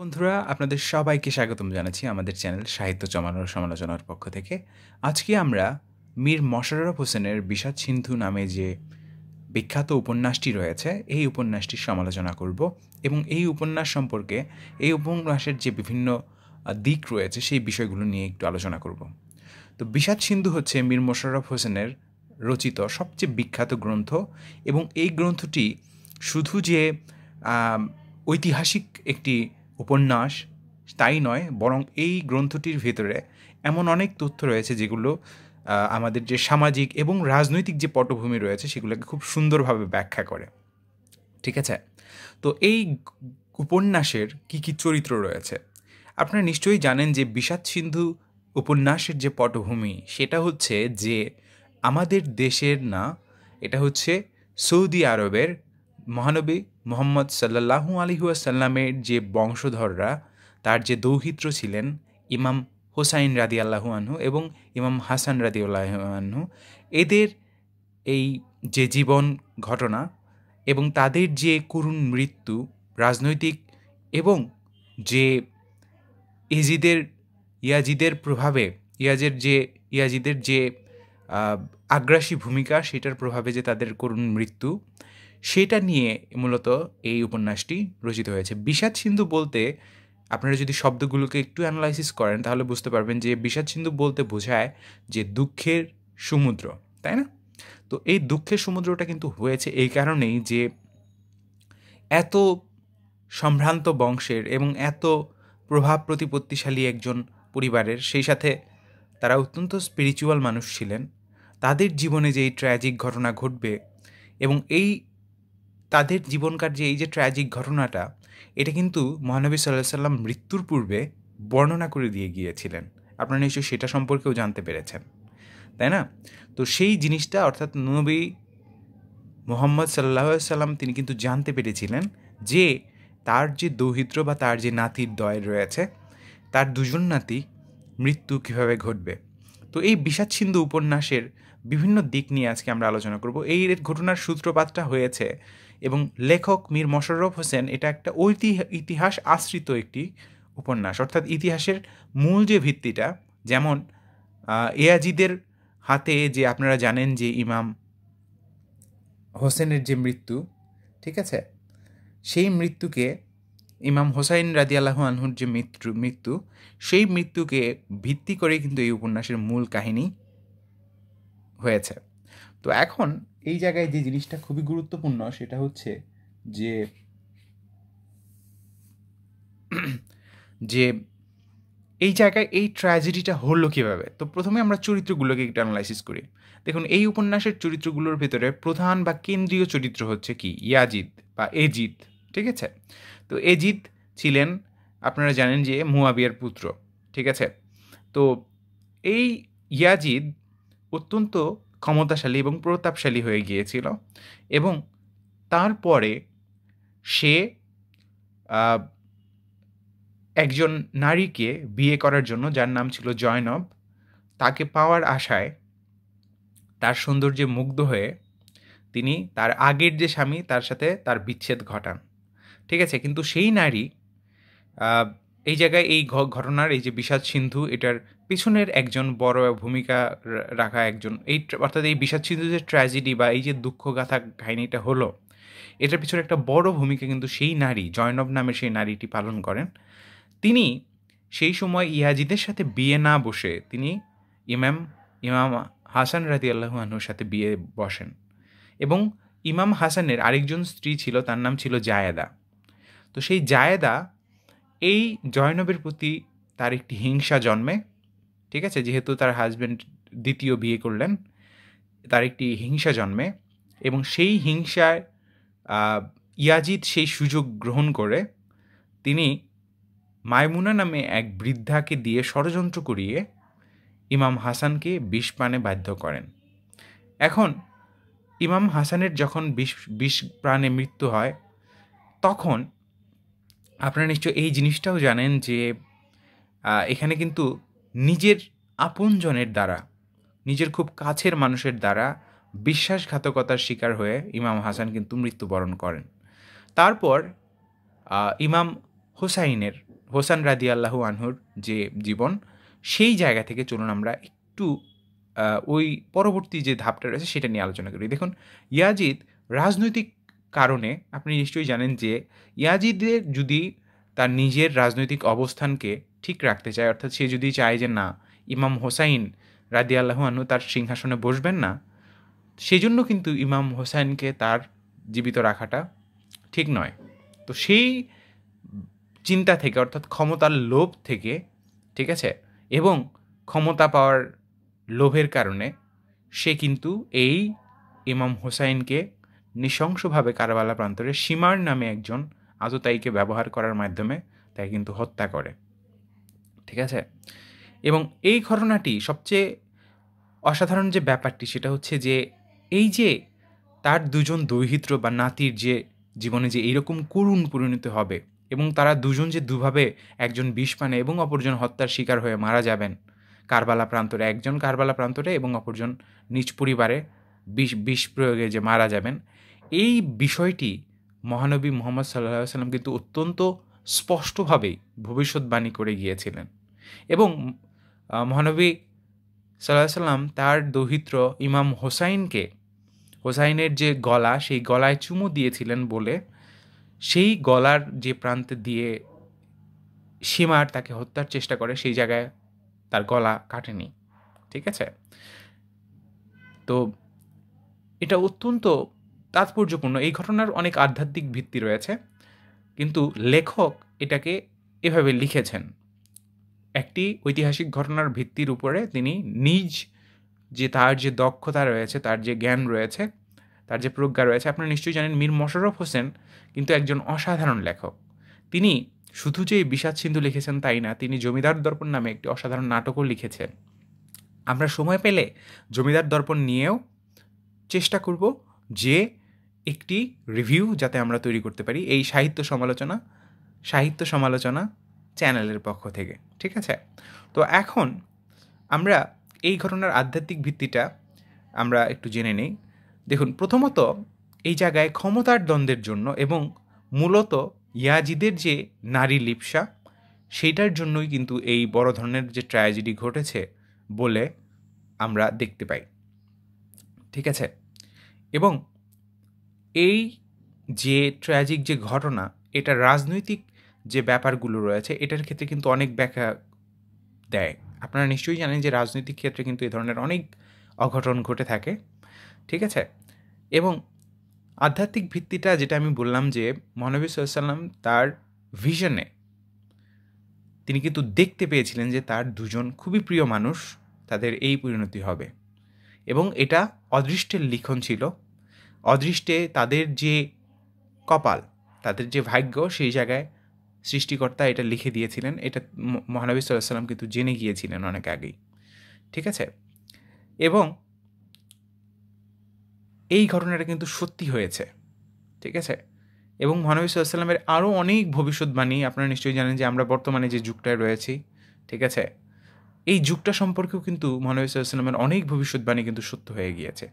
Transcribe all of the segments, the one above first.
বন্ধুরা আপনাদের সবাইকে স্বাগতম জানাচ্ছি আমাদের চ্যানেল সাহিত্য জমানোর সমালোচনার পক্ষ থেকে আজকে আমরা মীর মশাররফ হোসেনের বিষাদ সিন্ধু নামে যে বিখ্যাত উপন্যাসটি রয়েছে এই উপন্যাসটির সমালোচনা করব এবং এই উপন্যাস সম্পর্কে এই উপন্যাসের যে বিভিন্ন দিক রয়েছে সেই বিষয়গুলো নিয়ে একটু আলোচনা করব তো বিষাদ সিন্ধু হচ্ছে মীর মোশাররফ হোসেনের রচিত সবচেয়ে বিখ্যাত গ্রন্থ এবং এই গ্রন্থটি শুধু যে ঐতিহাসিক একটি উপন্যাস তাই নয় বরং এই গ্রন্থটির ভেতরে এমন অনেক তথ্য রয়েছে যেগুলো আমাদের যে সামাজিক এবং রাজনৈতিক যে পটভূমি রয়েছে সেগুলোকে খুব সুন্দরভাবে ব্যাখ্যা করে ঠিক আছে তো এই উপন্যাসের কি কি চরিত্র রয়েছে আপনারা নিশ্চয়ই জানেন যে বিষাদ সিন্ধু উপন্যাসের যে পটভূমি সেটা হচ্ছে যে আমাদের দেশের না এটা হচ্ছে সৌদি আরবের মহানবী মোহাম্মদ সাল্লাহু আলিহুয়াসাল্লামের যে বংশধররা তার যে দৌহিত্র ছিলেন ইমাম হোসাইন রাদি আল্লাহু আনহু এবং ইমাম হাসান রাদি আল্লাহ আনহু এদের এই যে জীবন ঘটনা এবং তাদের যে করুণ মৃত্যু রাজনৈতিক এবং যে ইজিদের ইয়াজিদের প্রভাবে ইয়াজের যে ইয়াজিদের যে আগ্রাসী ভূমিকা সেটার প্রভাবে যে তাদের করুণ মৃত্যু সেটা নিয়ে মূলত এই উপন্যাসটি রচিত হয়েছে বিষাদ সিন্ধু বলতে আপনারা যদি শব্দগুলোকে একটু অ্যানালাইসিস করেন তাহলে বুঝতে পারবেন যে বিষাদ সিন্ধু বলতে বোঝায় যে দুঃখের সমুদ্র তাই না তো এই দুঃখের সমুদ্রটা কিন্তু হয়েছে এই কারণেই যে এত সম্ভ্রান্ত বংশের এবং এত প্রভাব প্রতিপত্তিশালী একজন পরিবারের সেই সাথে তারা অত্যন্ত স্পিরিচুয়াল মানুষ ছিলেন তাদের জীবনে যে এই ট্র্যাজিক ঘটনা ঘটবে এবং এই তাদের জীবনকার যে এই যে ট্র্যাজিক ঘটনাটা এটা কিন্তু মহানবী সাল্লাহ সাল্লাম মৃত্যুর পূর্বে বর্ণনা করে দিয়ে গিয়েছিলেন আপনারা নিশ্চয়ই সেটা সম্পর্কেও জানতে পেরেছেন তাই না তো সেই জিনিসটা অর্থাৎ নবী মোহাম্মদ সাল্লাহ সাল্লাম তিনি কিন্তু জানতে পেরেছিলেন যে তার যে দৌহিত্র বা তার যে নাতির দয় রয়েছে তার দুজন নাতি মৃত্যু কীভাবে ঘটবে তো এই বিষাদ উপন্যাসের বিভিন্ন দিক নিয়ে আজকে আমরা আলোচনা করব এই ঘটনার সূত্রপাতটা হয়েছে এবং লেখক মীর মশরফ হোসেন এটা একটা ঐতিহ ইতিহাস আশ্রিত একটি উপন্যাস অর্থাৎ ইতিহাসের মূল যে ভিত্তিটা যেমন এয়াজিদের হাতে যে আপনারা জানেন যে ইমাম হোসেনের যে মৃত্যু ঠিক আছে সেই মৃত্যুকে ইমাম হোসাইন রাজি আনহুর যে মৃত্যু মৃত্যু সেই মৃত্যুকে ভিত্তি করে কিন্তু এই উপন্যাসের মূল কাহিনী হয়েছে তো এখন এই জায়গায় যে জিনিসটা খুবই গুরুত্বপূর্ণ সেটা হচ্ছে যে যে এই জায়গায় এই ট্র্যাজেডিটা হলো কীভাবে তো প্রথমে আমরা চরিত্রগুলোকে একটু অ্যানালাইসিস করি দেখুন এই উপন্যাসের চরিত্রগুলোর ভিতরে প্রধান বা কেন্দ্রীয় চরিত্র হচ্ছে কি ইয়াজিদ বা এজিদ ঠিক আছে তো এজিত ছিলেন আপনারা জানেন যে মুয়াবিয়ার পুত্র ঠিক আছে তো এই ইয়াজিদ অত্যন্ত ক্ষমতাশালী এবং প্রতাপশালী হয়ে গিয়েছিল এবং তারপরে সে একজন নারীকে বিয়ে করার জন্য যার নাম ছিল জয়নব তাকে পাওয়ার আশায় তার সৌন্দর্যে মুগ্ধ হয়ে তিনি তার আগের যে স্বামী তার সাথে তার বিচ্ছেদ ঘটান ঠিক আছে কিন্তু সেই নারী এই জায়গায় এই ঘটনার এই যে বিষাদ সিন্ধু এটার পিছনের একজন বড় ভূমিকা রাখা একজন এই অর্থাৎ এই বিষাদ সিন্ধু যে ট্র্যাজেডি বা এই যে দুঃখগাথা কাহিনীটা হলো এটার পিছনে একটা বড় ভূমিকা কিন্তু সেই নারী জয়নব নামে সেই নারীটি পালন করেন তিনি সেই সময় ইয়াজিদের সাথে বিয়ে না বসে তিনি ইমাম ইমাম হাসান রাজি আল্লাহানুর সাথে বিয়ে বসেন এবং ইমাম হাসানের আরেকজন স্ত্রী ছিল তার নাম ছিল জায়েদা তো সেই জায়েদা এই জয়নবের প্রতি তার একটি হিংসা জন্মে ঠিক আছে যেহেতু তার হাজব্যান্ড দ্বিতীয় বিয়ে করলেন তার একটি হিংসা জন্মে এবং সেই হিংসায় ইয়াজিদ সেই সুযোগ গ্রহণ করে তিনি মায়মুনা নামে এক বৃদ্ধাকে দিয়ে ষড়যন্ত্র করিয়ে ইমাম হাসানকে বিষ পানে বাধ্য করেন এখন ইমাম হাসানের যখন বিষ বিষ প্রাণে মৃত্যু হয় তখন আপনারা নিশ্চয় এই জিনিসটাও জানেন যে এখানে কিন্তু নিজের আপনজনের দ্বারা নিজের খুব কাছের মানুষের দ্বারা বিশ্বাসঘাতকতার শিকার হয়ে ইমাম হাসান কিন্তু মৃত্যুবরণ করেন তারপর ইমাম হোসাইনের হোসান রাদি আল্লাহু আনহুর যে জীবন সেই জায়গা থেকে চলুন আমরা একটু ওই পরবর্তী যে ধাপটা রয়েছে সেটা নিয়ে আলোচনা করি দেখুন ইয়াজিদ রাজনৈতিক কারণে আপনি নিশ্চয়ই জানেন যে ইয়াজিদের যদি তার নিজের রাজনৈতিক অবস্থানকে ঠিক রাখতে চায় অর্থাৎ সে যদি চায় যে না ইমাম হোসাইন রাদি আল্লাহানু তার সিংহাসনে বসবেন না সেজন্য কিন্তু ইমাম হোসাইনকে তার জীবিত রাখাটা ঠিক নয় তো সেই চিন্তা থেকে অর্থাৎ ক্ষমতার লোভ থেকে ঠিক আছে এবং ক্ষমতা পাওয়ার লোভের কারণে সে কিন্তু এই ইমাম হোসাইনকে নৃশংসভাবে কারবালা প্রান্তরে সীমার নামে একজন আততায়ীকে ব্যবহার করার মাধ্যমে তাকে কিন্তু হত্যা করে ঠিক আছে এবং এই ঘটনাটি সবচেয়ে অসাধারণ যে ব্যাপারটি সেটা হচ্ছে যে এই যে তার দুজন দৈহিত্র বা নাতির যে জীবনে যে এইরকম করুণ পরিণত হবে এবং তারা দুজন যে দুভাবে একজন বিষ পানে এবং অপরজন হত্যার শিকার হয়ে মারা যাবেন কারবালা প্রান্তরে একজন কারবালা প্রান্তরে এবং অপরজন নিজ পরিবারে বিষ বিষ প্রয়োগে যে মারা যাবেন এই বিষয়টি মহানবী মোহাম্মদ সাল্লাহ সাল্লাম কিন্তু অত্যন্ত স্পষ্টভাবেই ভবিষ্যৎবাণী করে গিয়েছিলেন এবং মহানবী সাল্লাহ সাল্লাম তার দৌহিত্র ইমাম হোসাইনকে হোসাইনের যে গলা সেই গলায় চুমু দিয়েছিলেন বলে সেই গলার যে প্রান্তে দিয়ে সীমার তাকে হত্যার চেষ্টা করে সেই জায়গায় তার গলা কাটেনি ঠিক আছে তো এটা অত্যন্ত তাৎপর্যপূর্ণ এই ঘটনার অনেক আধ্যাত্মিক ভিত্তি রয়েছে কিন্তু লেখক এটাকে এভাবে লিখেছেন একটি ঐতিহাসিক ঘটনার ভিত্তির উপরে তিনি নিজ যে তার যে দক্ষতা রয়েছে তার যে জ্ঞান রয়েছে তার যে প্রজ্ঞা রয়েছে আপনারা নিশ্চয়ই জানেন মীর মশরফ হোসেন কিন্তু একজন অসাধারণ লেখক তিনি শুধু যে বিষাদ সিন্ধু লিখেছেন তাই না তিনি জমিদার দর্পণ নামে একটি অসাধারণ নাটকও লিখেছেন আমরা সময় পেলে জমিদার দর্পণ নিয়েও চেষ্টা করব যে একটি রিভিউ যাতে আমরা তৈরি করতে পারি এই সাহিত্য সমালোচনা সাহিত্য সমালোচনা চ্যানেলের পক্ষ থেকে ঠিক আছে তো এখন আমরা এই ঘটনার আধ্যাত্মিক ভিত্তিটা আমরা একটু জেনে নিই দেখুন প্রথমত এই জায়গায় ক্ষমতার দ্বন্দ্বের জন্য এবং মূলত ইয়াজিদের যে নারী লিপসা সেইটার জন্যই কিন্তু এই বড় ধরনের যে ট্র্যাজেডি ঘটেছে বলে আমরা দেখতে পাই ঠিক আছে এবং এই যে ট্র্যাজিক যে ঘটনা এটা রাজনৈতিক যে ব্যাপারগুলো রয়েছে এটার ক্ষেত্রে কিন্তু অনেক ব্যাখ্যা দেয় আপনারা নিশ্চয়ই জানেন যে রাজনৈতিক ক্ষেত্রে কিন্তু এ ধরনের অনেক অঘটন ঘটে থাকে ঠিক আছে এবং আধ্যাত্মিক ভিত্তিটা যেটা আমি বললাম যে মহানবী সাল্লাম তার ভিশনে তিনি কিন্তু দেখতে পেয়েছিলেন যে তার দুজন খুবই প্রিয় মানুষ তাদের এই পরিণতি হবে এবং এটা অদৃষ্টের লিখন ছিল অদৃষ্টে তাদের যে কপাল তাদের যে ভাগ্য সেই জায়গায় সৃষ্টিকর্তা এটা লিখে দিয়েছিলেন এটা মহানবী সাল্লাম কিন্তু জেনে গিয়েছিলেন অনেক আগেই ঠিক আছে এবং এই ঘটনাটা কিন্তু সত্যি হয়েছে ঠিক আছে এবং মহানবী সাল্লামের আরও অনেক ভবিষ্যৎবাণী আপনারা নিশ্চয়ই জানেন যে আমরা বর্তমানে যে যুগটায় রয়েছি ঠিক আছে এই যুগটা সম্পর্কেও কিন্তু মহানবী সাল্লামের অনেক ভবিষ্যৎবাণী কিন্তু সত্য হয়ে গিয়েছে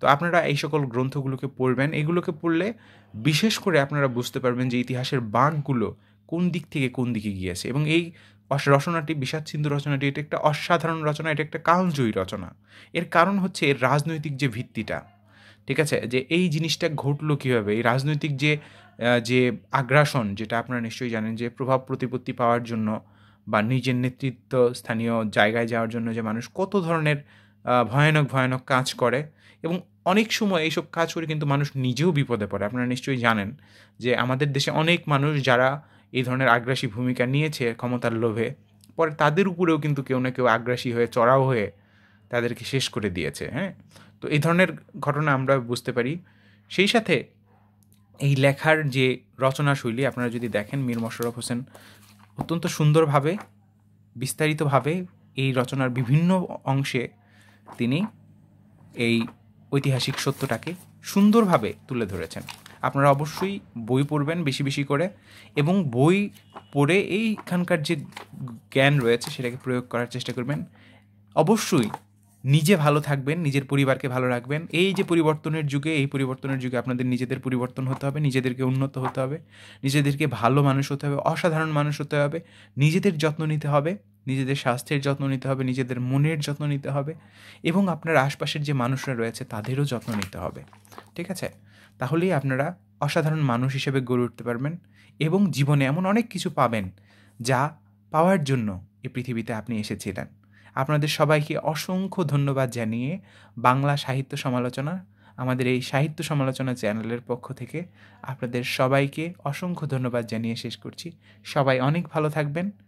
তো আপনারা এই সকল গ্রন্থগুলোকে পড়বেন এগুলোকে পড়লে বিশেষ করে আপনারা বুঝতে পারবেন যে ইতিহাসের বাঁকগুলো কোন দিক থেকে কোন দিকে গিয়েছে এবং এই রচনাটি বিষাদ সিন্ধু রচনাটি এটা একটা অসাধারণ রচনা এটা একটা কালজয়ী রচনা এর কারণ হচ্ছে এর রাজনৈতিক যে ভিত্তিটা ঠিক আছে যে এই জিনিসটা ঘটলো কীভাবে এই রাজনৈতিক যে যে আগ্রাসন যেটা আপনারা নিশ্চয়ই জানেন যে প্রভাব প্রতিপত্তি পাওয়ার জন্য বা নিজের নেতৃত্ব স্থানীয় জায়গায় যাওয়ার জন্য যে মানুষ কত ধরনের ভয়ানক ভয়ানক কাজ করে এবং অনেক সময় এইসব কাজ করে কিন্তু মানুষ নিজেও বিপদে পড়ে আপনারা নিশ্চয়ই জানেন যে আমাদের দেশে অনেক মানুষ যারা এই ধরনের আগ্রাসী ভূমিকা নিয়েছে ক্ষমতার লোভে পরে তাদের উপরেও কিন্তু কেউ না কেউ আগ্রাসী হয়ে চড়াও হয়ে তাদেরকে শেষ করে দিয়েছে হ্যাঁ তো এই ধরনের ঘটনা আমরা বুঝতে পারি সেই সাথে এই লেখার যে রচনা শৈলী আপনারা যদি দেখেন মীর মশরফ হোসেন অত্যন্ত সুন্দরভাবে বিস্তারিতভাবে এই রচনার বিভিন্ন অংশে তিনি এই ঐতিহাসিক সত্যটাকে সুন্দরভাবে তুলে ধরেছেন আপনারা অবশ্যই বই পড়বেন বেশি বেশি করে এবং বই পড়ে এইখানকার যে জ্ঞান রয়েছে সেটাকে প্রয়োগ করার চেষ্টা করবেন অবশ্যই নিজে ভালো থাকবেন নিজের পরিবারকে ভালো রাখবেন এই যে পরিবর্তনের যুগে এই পরিবর্তনের যুগে আপনাদের নিজেদের পরিবর্তন হতে হবে নিজেদেরকে উন্নত হতে হবে নিজেদেরকে ভালো মানুষ হতে হবে অসাধারণ মানুষ হতে হবে নিজেদের যত্ন নিতে হবে নিজেদের স্বাস্থ্যের যত্ন নিতে হবে নিজেদের মনের যত্ন নিতে হবে এবং আপনার আশপাশের যে মানুষরা রয়েছে তাদেরও যত্ন নিতে হবে ঠিক আছে তাহলেই আপনারা অসাধারণ মানুষ হিসেবে গড়ে উঠতে পারবেন এবং জীবনে এমন অনেক কিছু পাবেন যা পাওয়ার জন্য এই পৃথিবীতে আপনি এসেছিলেন আপনাদের সবাইকে অসংখ্য ধন্যবাদ জানিয়ে বাংলা সাহিত্য সমালোচনা আমাদের এই সাহিত্য সমালোচনা চ্যানেলের পক্ষ থেকে আপনাদের সবাইকে অসংখ্য ধন্যবাদ জানিয়ে শেষ করছি সবাই অনেক ভালো থাকবেন